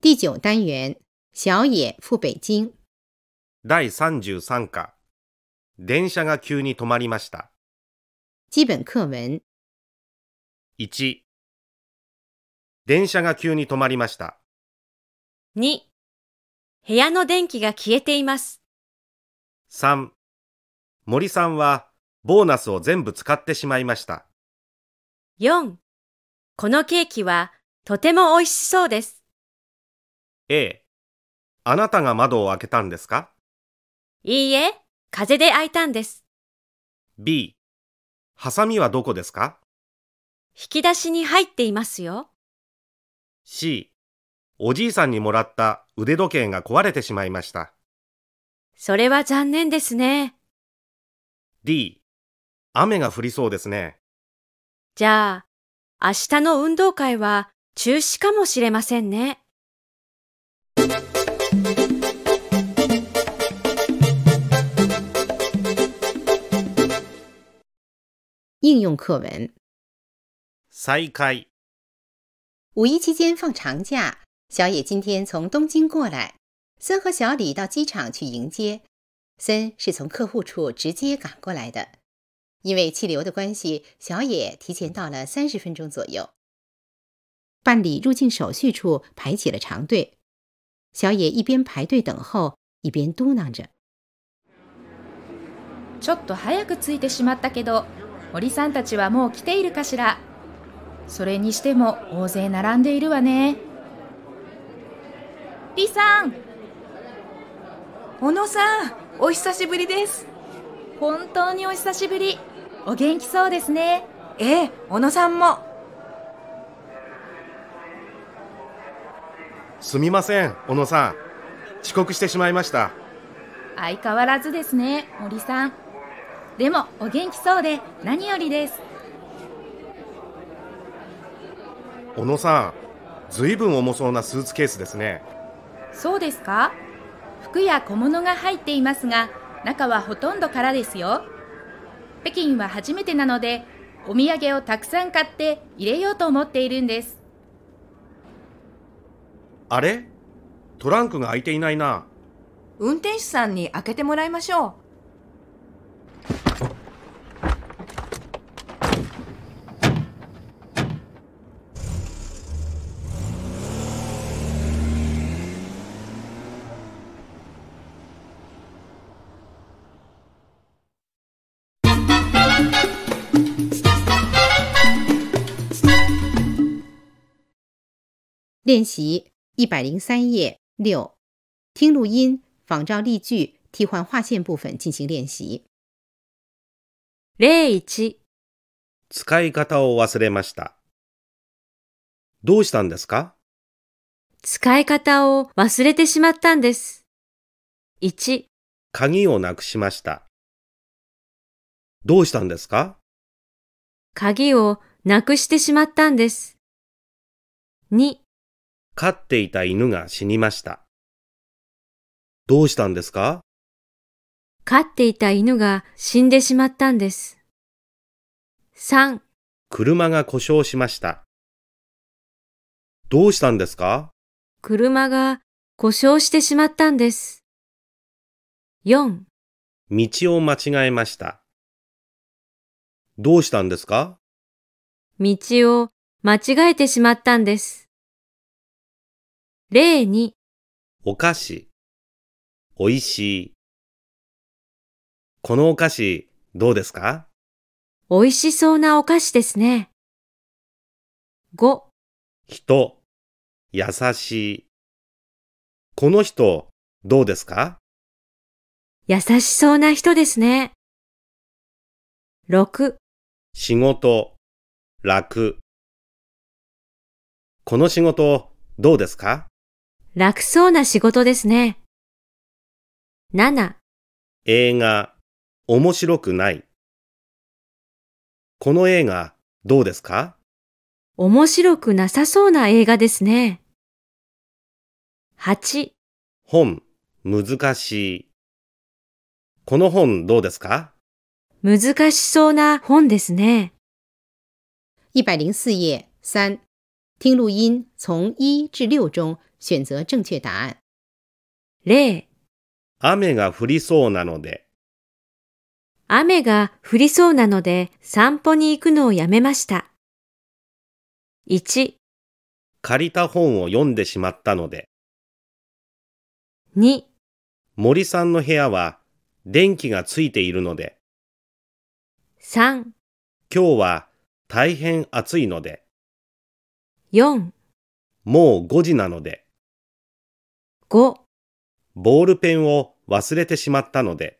第九单元小野赴北京第33課電車が急に止まりました基本課文1電車が急に止まりました2部屋の電気が消えています3森さんはボーナスを全部使ってしまいました4このケーキはとても美味しそうです A あなたが窓を開けたんですかいいえ、風で開いたんです。?B ハサミはどこですか引き出しに入っていますよ。?C おじいさんにもらった腕時計が壊れてしまいました。それは残念ですね。D 雨が降りそうですね。じゃあ、明日の運動会は中止かもしれませんね。应用课文。再开。五一期间放长假，小野今天从东京过来，森和小李到机场去迎接。森是从客户处直接赶过来的，因为气流的关系，小野提前到了三十分钟左右。办理入境手续处排起了长队，小野一边排队等候，一边嘟囔着：“ちょっと早く着いてしまったけど。”森さんたちはもう来ているかしらそれにしても大勢並んでいるわね李さん小野さんお久しぶりです本当にお久しぶりお元気そうですねええ小野さんもすみません小野さん遅刻してしまいました相変わらずですね森さんでもお元気そうで何よりです小野さんずいぶん重そうなスーツケースですねそうですか服や小物が入っていますが中はほとんど空ですよ北京は初めてなのでお土産をたくさん買って入れようと思っているんですあれトランクが開いていないな運転手さんに開けてもらいましょう练习一百零三页六，听录音，仿照例句，替换划线部分进行练习。例一、使い方を忘れました。どうしたんですか使い方を忘れてしまったんです。1、鍵をなくしました。どうしたんですか鍵をなくしてしまったんです。2、飼っていた犬が死にました。どうしたんですか飼っていた犬が死んでしまったんです。3車が故障しました。どうしたんですか車が故障してしまったんです。4道を間違えました。どうしたんですか道を間違えてしまったんです。例に、お菓子、おいしい。このお菓子、どうですかおいしそうなお菓子ですね。5、人、優しい。この人、どうですか優しそうな人ですね。6、仕事、楽。この仕事、どうですか楽そうな仕事ですね。7映画面白くないこの映画どうですか面白くなさそうな映画ですね。8本難しいこの本どうですか難しそうな本ですね。104页3听录音从1至6中选择正确答案。例、雨が降りそうなので、雨が降りそうなので散歩に行くのをやめました。1、借りた本を読んでしまったので、2、森さんの部屋は電気がついているので、3、今日は大変暑いので、4もう5時なので。5ボールペンを忘れてしまったので